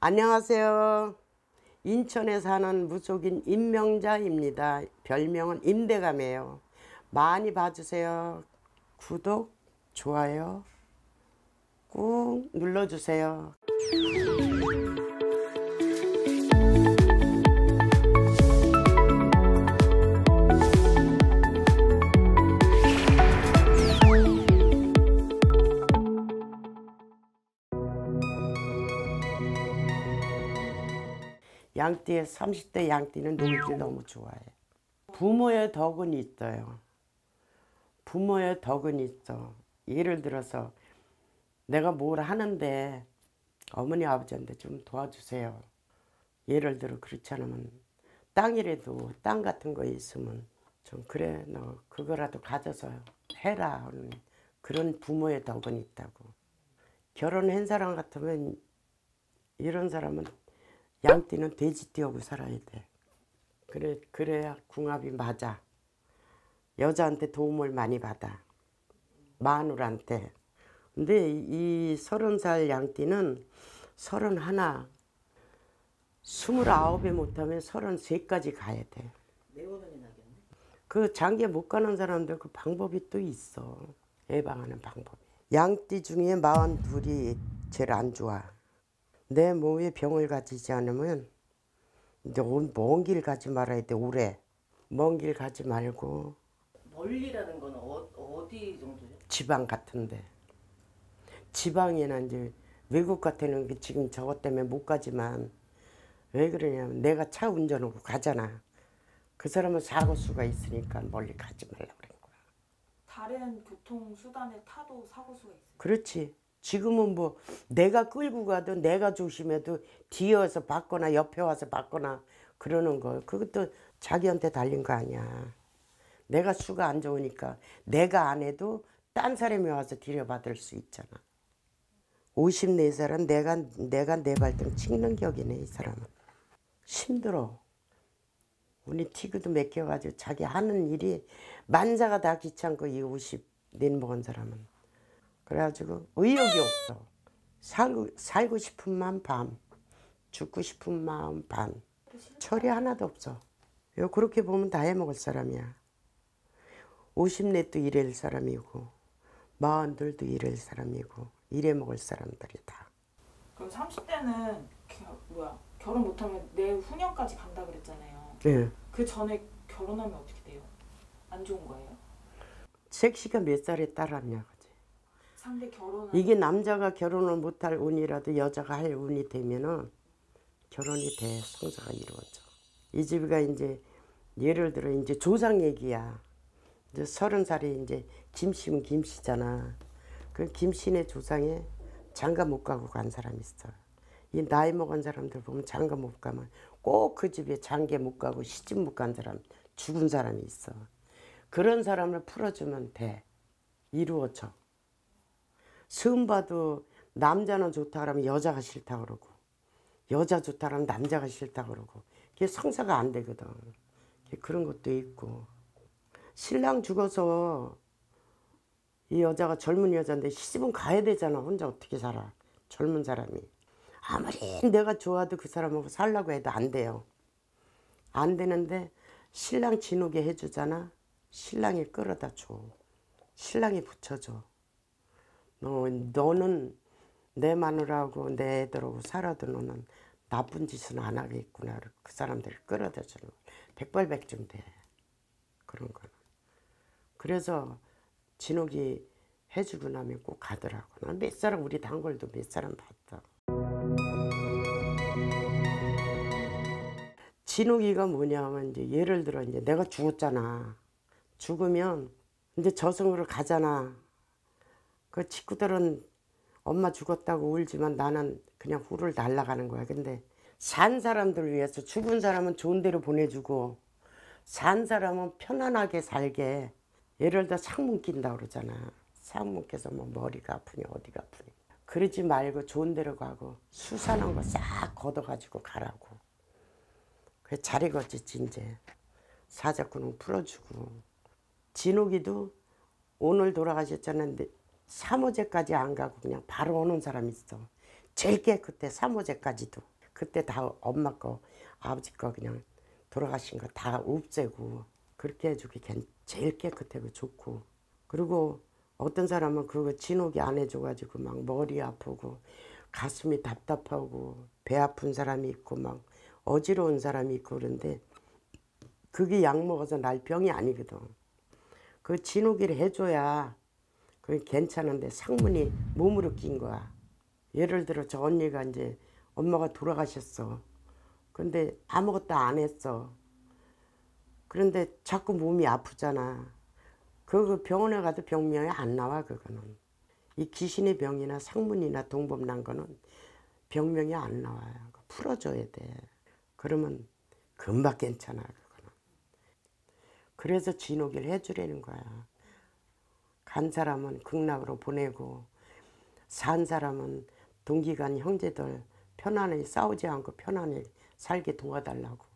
안녕하세요. 인천에 사는 무속인 임명자입니다. 별명은 임대감이에요. 많이 봐주세요. 구독, 좋아요 꾹 눌러주세요. 양띠에 30대 양띠는 놀기 너무 좋아해. 부모의 덕은 있어요. 부모의 덕은 있어. 예를 들어서 내가 뭘 하는데 어머니 아버지한테 좀 도와주세요. 예를 들어 그렇지 않으면 땅이라도 땅 같은 거 있으면 좀 그래 너 그거라도 가져서 해라 하는 그런 부모의 덕은 있다고. 결혼한 사람 같으면 이런 사람은 양띠는 돼지띠하고 살아야 돼. 그래, 그래야 궁합이 맞아. 여자한테 도움을 많이 받아. 마누라한테. 근데 이 서른 살 양띠는 서른 하나, 스물아홉에 못하면 서른 세까지 가야 돼. 그 장기에 못 가는 사람들 그 방법이 또 있어. 예방하는 방법 양띠 중에 마흔 둘이 제일 안 좋아. 내 몸에 병을 가지지 않으면 이제 먼길 가지 말아야 돼 오래 먼 길 가지 말고 멀리라는 건 어, 디 정도죠? 지방 같은데 지방이나 이제 외국 같은 게 지금 저것 때문에 못 가지만 왜 그러냐면 내가 차 운전하고 가잖아 그 사람은 사고 수가 있으니까 멀리 가지 말라 그런 거야 다른 교통수단을 타도 사고 수가 있어요? 그렇지 지금은 뭐 내가 끌고 가도 내가 조심해도 뒤에서 받거나 옆에 와서 받거나 그러는 거 그것도 자기한테 달린 거 아니야. 내가 수가 안 좋으니까 내가 안 해도 딴 사람이 와서 들여받을 수 있잖아. 54살은 내가 내가 내 발등 찍는 격이네 이 사람은. 힘들어. 우리 티그도 맡겨가지고 자기 하는 일이 만사가 다 귀찮고 이 50년 먹은 사람은. 그래가지고 의욕이 없어. 살고, 살고 싶은 마음 반, 죽고 싶은 마음 반. 철이 하나도 없어. 요 그렇게 보면 다 해먹을 사람이야. 50넷도 일할 사람이고 42도 일할 사람이고 일해 먹을 사람들이 다. 그럼 30대는 겨, 뭐야 결혼 못하면 내 후년까지 간다 그랬잖아요. 네. 그 전에 결혼하면 어떻게 돼요? 안 좋은 거예요? 섹시가 몇 살에 따라하냐 상대 결혼 이게 남자가 결혼을 못할 운이라도 여자가 할 운이 되면은 결혼이 돼 성사가 이루어져. 이 집이가 이제 예를 들어 이제 조상 얘기야. 이제 서른 살이 이제 김씨면 김씨잖아. 그 김씨네 조상에 장가 못 가고 간 사람이 있어. 이 나이 먹은 사람들 보면 장가 못 가면 꼭 그 집에 장계 못 가고 시집 못 간 사람 죽은 사람이 있어. 그런 사람을 풀어주면 돼. 이루어져. 수음 봐도 남자는 좋다 그러면 여자가 싫다 그러고 여자 좋다 그러면 남자가 싫다 그러고 그게 성사가 안 되거든. 그런 것도 있고 신랑 죽어서 이 여자가 젊은 여자인데 시집은 가야 되잖아. 혼자 어떻게 살아. 젊은 사람이. 아무리 내가 좋아도 그 사람하고 살라고 해도 안 돼요. 안 되는데 신랑 진옥에 해주잖아. 신랑이 끌어다 줘. 신랑이 붙여줘. 어, 너는 내마누라고내 애들하고 살아도 너는 나쁜 짓은 안 하겠구나. 그사람들이 끌어다 주는 거 백발백중 돼. 그런 거는. 그래서 진욱이 해주고 나면 꼭 가더라고. 난몇 사람 우리 단골도 몇 사람 봤다. 진욱이가 뭐냐면 이제 예를 들어 이제 내가 죽었잖아. 죽으면 이제 저승으로 가잖아. 그친구들은 엄마 죽었다고 울지만 나는 그냥 후를 날아가는 거야. 근데 산 사람들 위해서 죽은 사람은 좋은 데로 보내주고 산 사람은 편안하게 살게 예를 들어 창문 낀다 그러잖아. 창문 껴서 뭐 머리가 아프니 어디가 아프니 그러지 말고 좋은 데로 가고 수산한 거 싹 걷어가지고 가라고. 그래 자리 거쳤지 진제 사자꾼은 풀어주고. 진욱이도 오늘 돌아가셨잖아. 요 사무제까지안 가고 그냥 바로 오는 사람이 있어. 제일 깨끗해 사무제까지도 그때 다 엄마 거 아버지 거 그냥 돌아가신 거다 없애고 그렇게 해주기 제일 깨끗하고 좋고 그리고 어떤 사람은 그거 진옥이 안 해줘가지고 막 머리 아프고 가슴이 답답하고 배 아픈 사람이 있고 막 어지러운 사람이 있고 그런데 그게 약 먹어서 날 병이 아니거든. 그 진옥이를 해줘야 그 괜찮은데 상문이 몸으로 낀 거야. 예를 들어 저 언니가 이제 엄마가 돌아가셨어. 근데 아무것도 안 했어. 그런데 자꾸 몸이 아프잖아. 그거 병원에 가도 병명이 안 나와 그거는. 이 귀신의 병이나 상문이나 동범난 거는 병명이 안 나와요. 풀어줘야 돼. 그러면 금방 괜찮아 그거는. 그래서 진호기를 해주려는 거야. 간 사람은 극락으로 보내고 산 사람은 동기간 형제들 편안히 싸우지 않고 편안히 살게 도와달라고